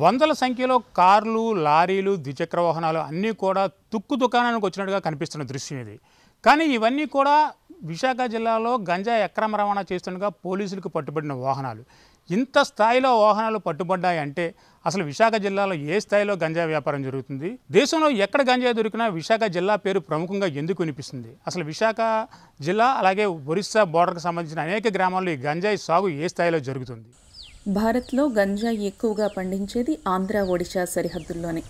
వందల సంఖ్యలో కార్లు లారీలు ద్విచక్ర వాహనాలు అన్నీ కూడా తుక్కు దుకాణానికి వచ్చినట్టుగా కనిపిస్తున్న దృశ్యం ఇది కానీ ఇవన్నీ కూడా విశాఖ జిల్లాలో గంజా అక్రమ రవాణా చేస్తుండగా పోలీసులకు పట్టుబడిన వాహనాలు ఇంత స్థాయిలో వాహనాలు పట్టుబడ్డాయంటే అసలు విశాఖ జిల్లాలో ఏ స్థాయిలో గంజా వ్యాపారం జరుగుతుంది దేశంలో ఎక్కడ గంజా దొరికినా విశాఖ జిల్లా పేరు ప్రముఖంగా ఎందుకు వినిపిస్తుంది అసలు విశాఖ జిల్లా అలాగే ఒరిస్సా బోర్డర్కి సంబంధించిన అనేక గ్రామాల్లో ఈ గంజాయి సాగు ఏ స్థాయిలో జరుగుతుంది భారత్లో గంజాయి ఎక్కువగా పండించేది ఆంధ్ర ఒడిశా సరిహద్దుల్లోనే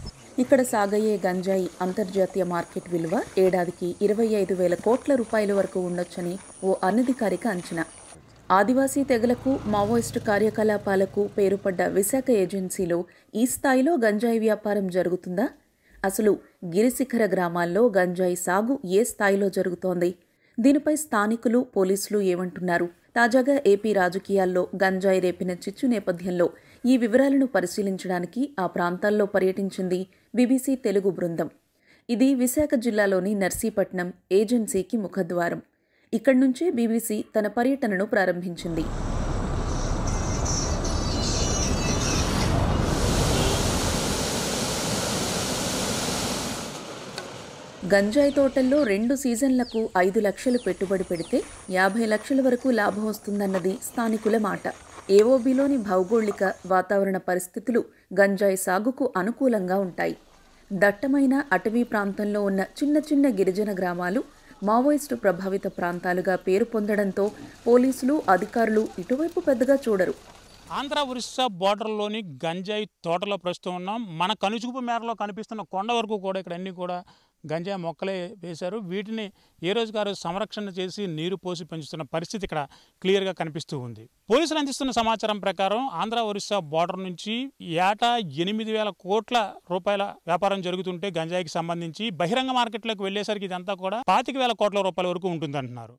ఇక్కడ సాగయ్యే గంజాయి అంతర్జాతీయ మార్కెట్ విలువ ఏడాదికి ఇరవై ఐదు వేల కోట్ల రూపాయల వరకు ఉండొచ్చని ఓ అనధికారిక అంచనా ఆదివాసీ తెగలకు మావోయిస్టు కార్యకలాపాలకు పేరుపడ్డ విశాఖ ఏజెన్సీలో ఈ స్థాయిలో గంజాయి వ్యాపారం జరుగుతుందా అసలు గిరిశిఖర గ్రామాల్లో గంజాయి సాగు ఏ స్థాయిలో జరుగుతోంది దీనిపై స్థానికులు పోలీసులు ఏమంటున్నారు తాజాగా ఏపీ రాజకీయాల్లో గంజాయి రేపిన చిచ్చు నేపథ్యంలో ఈ వివరాలను పరిశీలించడానికి ఆ ప్రాంతాల్లో పర్యటించింది బీబీసీ తెలుగు బృందం ఇది విశాఖ జిల్లాలోని నర్సీపట్నం ఏజెన్సీకి ముఖద్వారం ఇక్కడి నుంచే బీబీసీ తన పర్యటనను ప్రారంభించింది గంజాయి తోటల్లో రెండు సీజన్లకు ఐదు లక్షలు పెట్టుబడి పెడితే యాభై లక్షల వరకు లాభం వస్తుందన్నది స్థానికుల మాట ఏఓబీలోని భౌగోళిక వాతావరణ పరిస్థితులు గంజాయి సాగుకు అనుకూలంగా ఉంటాయి దట్టమైన అటవీ ప్రాంతంలో ఉన్న చిన్న చిన్న గిరిజన గ్రామాలు మావోయిస్టు ప్రభావిత ప్రాంతాలుగా పేరు పొందడంతో పోలీసులు అధికారులు ఇటువైపు పెద్దగా చూడరు ఆంధ్ర ఒరిస్సా బోర్డర్లోని గంజాయి తోటలో ప్రస్తుతం ఉన్నాం మన కనుచూపు మేరలో కనిపిస్తున్న కొండ వరకు కూడా ఇక్కడ అన్నీ కూడా గంజా మొక్కలే వేశారు వీటిని ఏ రోజుకు ఆ రోజు సంరక్షణ చేసి నీరు పోసి పెంచుతున్న పరిస్థితి ఇక్కడ క్లియర్గా కనిపిస్తూ ఉంది పోలీసులు అందిస్తున్న సమాచారం ప్రకారం ఆంధ్ర ఒరిస్సా బార్డర్ నుంచి ఏటా ఎనిమిది వేల కోట్ల రూపాయల వ్యాపారం జరుగుతుంటే గంజాయికి సంబంధించి బహిరంగ మార్కెట్లోకి వెళ్ళేసరికి ఇదంతా కూడా పాతిక వేల కోట్ల రూపాయల వరకు ఉంటుందంటున్నారు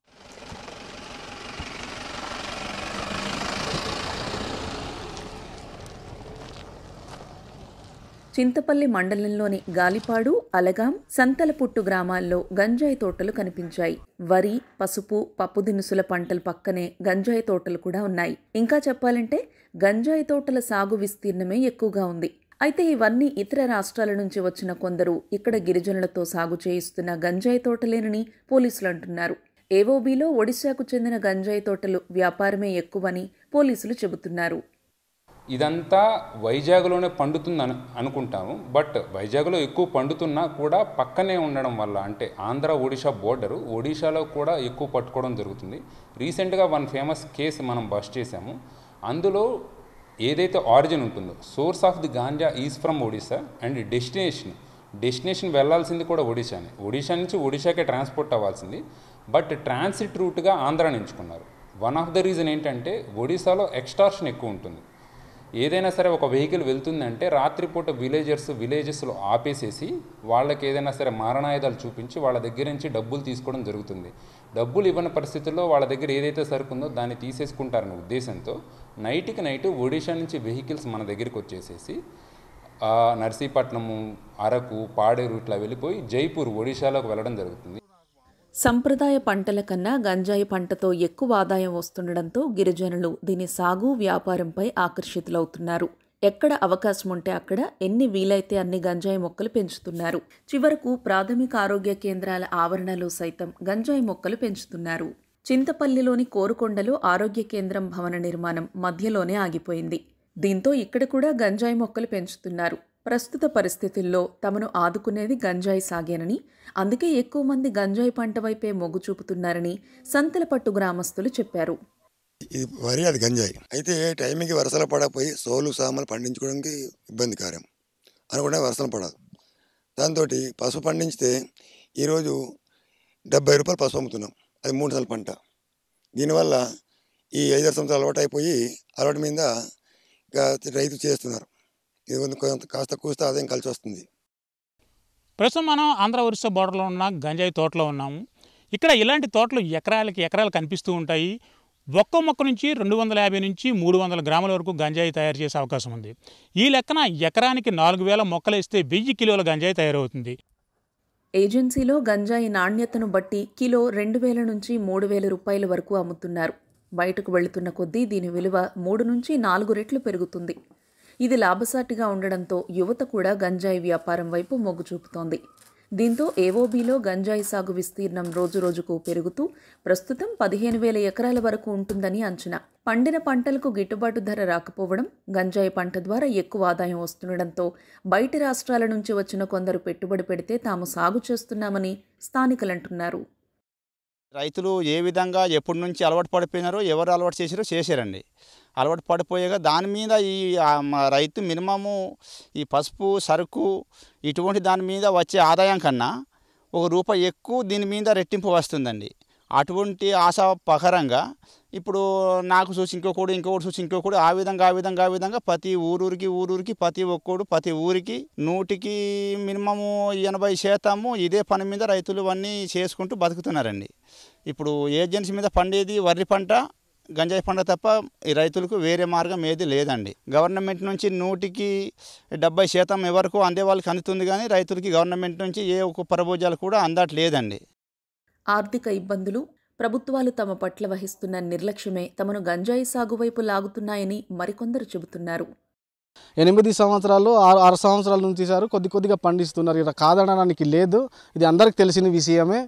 చింతపల్లి మండలంలోని గాలిపాడు అలగాం సంతలపుట్టు గ్రామాల్లో గంజాయి తోటలు కనిపించాయి వరి పసుపు పప్పు దినుసుల పంటలు పక్కనే గంజాయి తోటలు కూడా ఉన్నాయి ఇంకా చెప్పాలంటే గంజాయి తోటల సాగు విస్తీర్ణమే ఎక్కువగా ఉంది అయితే ఇవన్నీ ఇతర రాష్ట్రాల నుంచి వచ్చిన కొందరు ఇక్కడ గిరిజనులతో సాగు చేయిస్తున్న గంజాయి తోటలేనని పోలీసులు అంటున్నారు ఏవోబీలో ఒడిశాకు చెందిన గంజాయి తోటలు వ్యాపారమే ఎక్కువని పోలీసులు చెబుతున్నారు ఇదంతా వైజాగ్లోనే పండుతుందని అనుకుంటాము బట్ వైజాగ్లో ఎక్కువ పండుతున్నా కూడా పక్కనే ఉండడం వల్ల అంటే ఆంధ్ర ఒడిషా బోర్డరు ఒడిషాలో కూడా ఎక్కువ పట్టుకోవడం జరుగుతుంది రీసెంట్గా వన్ ఫేమస్ కేసు మనం బస్ చేశాము అందులో ఏదైతే ఆరిజిన్ ఉంటుందో source of the ganja is from Odisha and destination destination వెళ్లాల్సింది కూడా ఒడిశానే ఒడిశా నుంచి ఒడిశాకే ట్రాన్స్పోర్ట్ అవ్వాల్సింది బట్ ట్రాన్సిట్ రూట్గా ఆంధ్రా ఎంచుకున్నారు వన్ ఆఫ్ ద రీజన్ ఏంటంటే ఒడిశాలో ఎక్స్టార్షన్ ఎక్కువ ఉంటుంది ఏదైనా సరే ఒక వెహికల్ వెళ్తుందంటే రాత్రిపూట విలేజర్స్ విలేజెస్లో ఆపేసేసి వాళ్ళకి ఏదైనా సరే మారణాయుధాలు చూపించి వాళ్ళ దగ్గర నుంచి డబ్బులు తీసుకోవడం జరుగుతుంది డబ్బులు ఇవ్వని పరిస్థితుల్లో వాళ్ళ దగ్గర ఏదైతే సరుకుందో దాన్ని తీసేసుకుంటారనే ఉద్దేశంతో నైట్కి నైట్ ఒడిషా నుంచి వెహికల్స్ మన దగ్గరికి వచ్చేసేసి నర్సీపట్నము అరకు పాడేరు ఇట్లా వెళ్ళిపోయి జైపూర్ ఒడిషాలోకి వెళ్ళడం జరుగుతుంది సంప్రదాయ పంటల కన్నా గంజాయి పంటతో ఎక్కువ ఆదాయం వస్తుండడంతో గిరిజనులు దీని సాగు వ్యాపారంపై ఆకర్షితులవుతున్నారు ఎక్కడ అవకాశం ఉంటే అక్కడ ఎన్ని వీలైతే అన్ని గంజాయి మొక్కలు పెంచుతున్నారు చివరకు ప్రాథమిక ఆరోగ్య కేంద్రాల ఆవరణలో సైతం గంజాయి మొక్కలు పెంచుతున్నారు చింతపల్లిలోని కోరుకొండలో ఆరోగ్య కేంద్రం భవన నిర్మాణం మధ్యలోనే ఆగిపోయింది దీంతో ఇక్కడ కూడా గంజాయి మొక్కలు పెంచుతున్నారు ప్రస్తుత పరిస్థితుల్లో తమను ఆదుకునేది గంజాయి సాగేనని అందుకే ఎక్కువ మంది గంజాయి పంట వైపే మొగ్గు చూపుతున్నారని సంతలపట్టు గ్రామస్తులు చెప్పారు ఇది వరి అది గంజాయి అయితే టైంకి వర్షాలు పడకపోయి సోలు సామాన్లు పండించుకోవడానికి ఇబ్బందికరం అనుకుంటే వర్షాలు పడదు దాంతో పసుపు పండించితే ఈరోజు డెబ్బై రూపాయలు పసుపు అమ్ముతున్నాం అది మూడు నెలల పంట దీనివల్ల ఈ ఐదారు సంవత్సరాలు అలవాటు అయిపోయి అలవాటు మీద రైతు చేస్తున్నారు కొంత కాస్త కూస్త ఆదాయం కలిసి వస్తుంది ప్రస్తుతం మనం ఆంధ్ర ఒరిస్సా బోర్డర్లో ఉన్న గంజాయి తోటలో ఉన్నాము ఇక్కడ ఇలాంటి తోటలు ఎకరాలకి ఎకరాలు కనిపిస్తూ ఉంటాయి ఒక్క మొక్క నుంచి రెండు వందల యాభై నుంచి మూడు వందల గ్రాముల వరకు గంజాయి తయారు చేసే అవకాశం ఉంది ఈ లెక్కన ఎకరానికి నాలుగు వేల మొక్కలు ఇస్తే వెయ్యి కిలోల గంజాయి తయారవుతుంది ఏజెన్సీలో గంజాయి నాణ్యతను బట్టి కిలో రెండు వేల నుంచి మూడు వేల రూపాయల వరకు అమ్ముతున్నారు బయటకు వెళుతున్న కొద్దీ దీని విలువ మూడు నుంచి నాలుగు రెట్లు పెరుగుతుంది ఇది లాభసాటిగా ఉండడంతో యువత కూడా గంజాయి వ్యాపారం వైపు మొగ్గు చూపుతోంది దీంతో ఏవోబీలో గంజాయి సాగు విస్తీర్ణం రోజురోజుకు పెరుగుతూ ప్రస్తుతం పదిహేను వేల ఎకరాల వరకు ఉంటుందని అంచనా పండిన పంటలకు గిట్టుబాటు ధర రాకపోవడం గంజాయి పంట ద్వారా ఎక్కువ ఆదాయం వస్తుండడంతో బయటి రాష్ట్రాల నుంచి వచ్చిన కొందరు పెట్టుబడి పెడితే తాము సాగు చేస్తున్నామని స్థానికులంటున్నారు రైతులు ఏ విధంగా ఎప్పటి నుంచి అలవాటు పడిపోయినారో ఎవరు అలవాటు చేశారో చేశారండి అలవాటు పడిపోయాక దాని మీద ఈ రైతు మినిమము ఈ పసుపు సరుకు ఇటువంటి దాని మీద వచ్చే ఆదాయం కన్నా ఒక రూపాయి ఎక్కువ దీని మీద రెట్టింపు వస్తుందండి అటువంటి ఆశ పకరంగా ఇప్పుడు నాకు చూసి ఇంకొకడు ఇంకొకటి చూసి ఇంకొకడు ఆ విధంగా ఆ విధంగా ఆ విధంగా ప్రతి ఊరూరికి ఊరూరికి ప్రతి ఒక్కడు ప్రతి ఊరికి నూటికి మినిమము ఎనభై శాతము ఇదే పని మీద రైతులు అన్నీ చేసుకుంటూ బతుకుతున్నారండి ఇప్పుడు ఏజెన్సీ మీద పండేది వరి పంట గంజాయి పంట తప్ప ఈ రైతులకు వేరే మార్గం ఏది లేదండి గవర్నమెంట్ నుంచి నూటికి డెబ్బై శాతం ఎవరకు అందే వాళ్ళకి అందుతుంది కానీ రైతులకి గవర్నమెంట్ నుంచి ఏ ఒక్క పరభోజాలు కూడా అందట్లేదండి ఆర్థిక ఇబ్బందులు ప్రభుత్వాలు తమ పట్ల వహిస్తున్న నిర్లక్ష్యమే తమను గంజాయి సాగు వైపు లాగుతున్నాయని మరికొందరు చెబుతున్నారు ఎనిమిది సంవత్సరాలు ఆరు ఆరు సంవత్సరాల నుంచి తీశారు కొద్ది కొద్దిగా పండిస్తున్నారు ఇలా కాదనడానికి లేదు ఇది అందరికి తెలిసిన విషయమే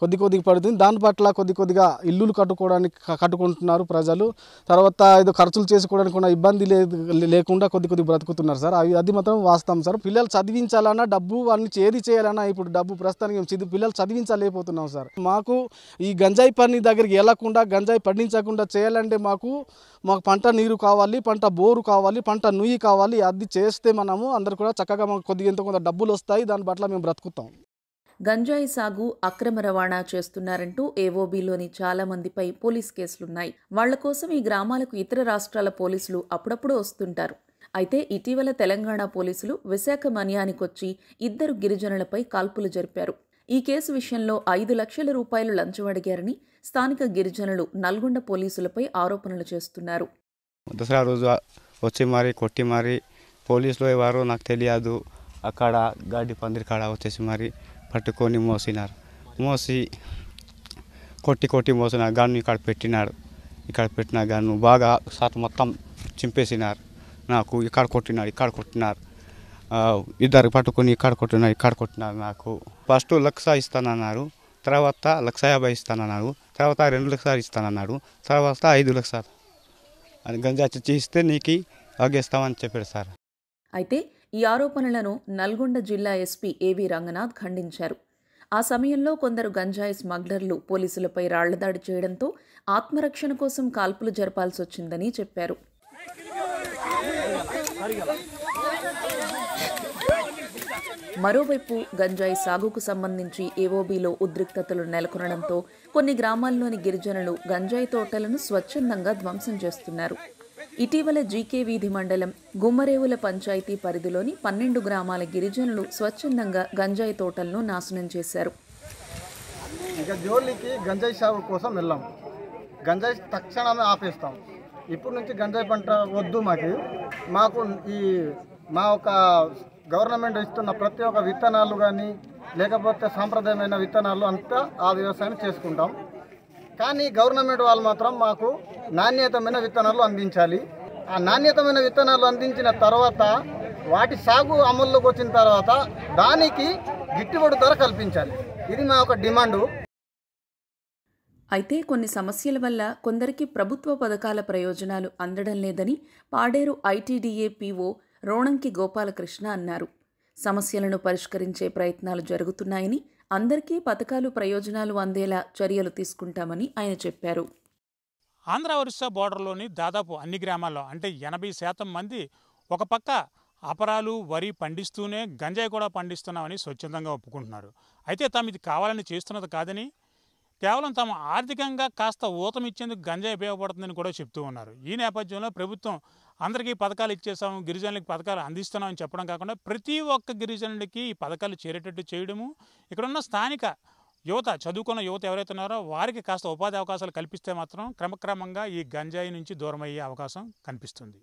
కొద్ది కొద్దిగా పడుతుంది దాని పట్ల కొద్ది కొద్దిగా ఇల్లులు కట్టుకోవడానికి కట్టుకుంటున్నారు ప్రజలు తర్వాత ఏదో ఖర్చులు చేసుకోవడానికి కూడా ఇబ్బంది లేదు లేకుండా కొద్ది కొద్ది బ్రతుకుతున్నారు సార్ అవి అది మాత్రం వాస్తవం సార్ పిల్లలు చదివించాలన్నా డబ్బు వాళ్ళని చేది చేయాలన్నా ఇప్పుడు డబ్బు ప్రస్తుతానికి పిల్లలు చదివించలేకపోతున్నాం సార్ మాకు ఈ గంజాయి పని దగ్గరికి వెళ్ళకుండా గంజాయి పండించకుండా చేయాలంటే మాకు మాకు పంట నీరు కావాలి పంట బోరు కావాలి పంట నుయ్యి కావాలి అది చేస్తే మనము అందరు కూడా చక్కగా మాకు కొద్దిగా ఎంత కొంత డబ్బులు వస్తాయి దాని పట్ల మేము బ్రతుకుతాం గంజాయి సాగు అక్రమ రవాణా చేస్తున్నారంటూ ఏఓబీలోని చాలా మందిపై పోలీస్ కేసులున్నాయి వాళ్ల కోసం ఈ గ్రామాలకు ఇతర రాష్ట్రాల పోలీసులు అప్పుడప్పుడు వస్తుంటారు అయితే ఇటీవల తెలంగాణ పోలీసులు విశాఖ మన్యానికొచ్చి ఇద్దరు గిరిజనులపై కాల్పులు జరిపారు ఈ కేసు విషయంలో ఐదు లక్షల రూపాయలు లంచం అడిగారని స్థానిక గిరిజనులు నల్గొండ పోలీసులపై ఆరోపణలు చేస్తున్నారు దసరా రోజు వచ్చి మరి కొట్టి మరి పోలీసులు ఎవరో నాకు తెలియదు అక్కడ గాడి పందిరి కాడ వచ్చేసి మరి పట్టుకొని మోసినారు మోసి కొట్టి కొట్టి మోసిన గన్ను ఇక్కడ పెట్టినారు ఇక్కడ పెట్టిన గన్ను బాగా సార్ మొత్తం చింపేసినారు నాకు ఇక్కడ కొట్టినారు ఇక్కడ కొట్టినారు ఇద్దరు పట్టుకొని ఇక్కడ కొట్టినారు ఇక్కడ కొట్టినారు నాకు ఫస్ట్ లక్ష ఇస్తానన్నారు తర్వాత లక్ష యాభై ఇస్తానన్నారు తర్వాత రెండు లక్షలు ఇస్తానన్నారు తర్వాత ఐదు లక్షలు అని గంజా ఇస్తే నీకు అగేస్తామని చెప్పాడు సార్ అయితే ఈ ఆరోపణలను నల్గొండ జిల్లా ఎస్పీ ఏవి రంగనాథ్ ఖండించారు ఆ సమయంలో కొందరు గంజాయి స్మగ్లర్లు పోలీసులపై రాళ్లదాడి చేయడంతో ఆత్మరక్షణ కోసం కాల్పులు జరపాల్సి వచ్చిందని చెప్పారు మరోవైపు గంజాయి సాగుకు సంబంధించి ఏవోబీలో ఉద్రిక్తతలు నెలకొనడంతో కొన్ని గ్రామాల్లోని గిరిజనులు గంజాయి తోటలను స్వచ్ఛందంగా ధ్వంసం చేస్తున్నారు ఇటీవల జీకే వీధి మండలం గుమ్మరేవుల పంచాయతీ పరిధిలోని పన్నెండు గ్రామాల గిరిజనులు స్వచ్ఛందంగా గంజాయి తోటలను నాశనం చేశారు ఇక జోలికి గంజాయి సాగు కోసం వెళ్ళాం గంజాయి తక్షణమే ఆపేస్తాం ఇప్పుడు నుంచి గంజాయి పంట వద్దు మాకు మాకు ఈ మా ఒక గవర్నమెంట్ ఇస్తున్న ప్రతి ఒక్క విత్తనాలు కానీ లేకపోతే సాంప్రదాయమైన విత్తనాలు అంతా ఆ వ్యవసాయం చేసుకుంటాం కానీ గవర్నమెంట్ వాళ్ళు మాత్రం మాకు నాణ్యతమైన విత్తనాలు అందించాలి ఆ నాణ్యతమైన విత్తనాలు అందించిన తర్వాత వాటి సాగు అమల్లోకి వచ్చిన తర్వాత దానికి గిట్టుబడి ధర కల్పించాలి ఇది మా యొక్క డిమాండు అయితే కొన్ని సమస్యల వల్ల కొందరికి ప్రభుత్వ పథకాల ప్రయోజనాలు అందడం లేదని పాడేరు ఐటీడీఏ పీఓ రోణంకి గోపాలకృష్ణ అన్నారు సమస్యలను పరిష్కరించే ప్రయత్నాలు జరుగుతున్నాయని అందరికీ పథకాలు ప్రయోజనాలు అందేలా చర్యలు తీసుకుంటామని ఆయన చెప్పారు ఆంధ్ర ఒరిస్సా బోర్డర్లోని దాదాపు అన్ని గ్రామాల్లో అంటే ఎనభై శాతం మంది ఒక పక్క అపరాలు వరి పండిస్తూనే గంజాయి కూడా పండిస్తున్నామని స్వచ్ఛందంగా ఒప్పుకుంటున్నారు అయితే తాము ఇది కావాలని చేస్తున్నది కాదని కేవలం తాము ఆర్థికంగా కాస్త ఊతమిచ్చేందుకు గంజాయి ఉపయోగపడుతుందని కూడా చెప్తూ ఉన్నారు ఈ నేపథ్యంలో ప్రభుత్వం అందరికీ పథకాలు ఇచ్చేసాము గిరిజనులకి పథకాలు అందిస్తున్నామని చెప్పడం కాకుండా ప్రతి ఒక్క గిరిజనుడికి ఈ పథకాలు చేరేటట్టు చేయడము ఇక్కడున్న స్థానిక యువత చదువుకున్న యువత ఎవరైతే ఉన్నారో వారికి కాస్త ఉపాధి అవకాశాలు కల్పిస్తే మాత్రం క్రమక్రమంగా ఈ గంజాయి నుంచి దూరమయ్యే అవకాశం కనిపిస్తుంది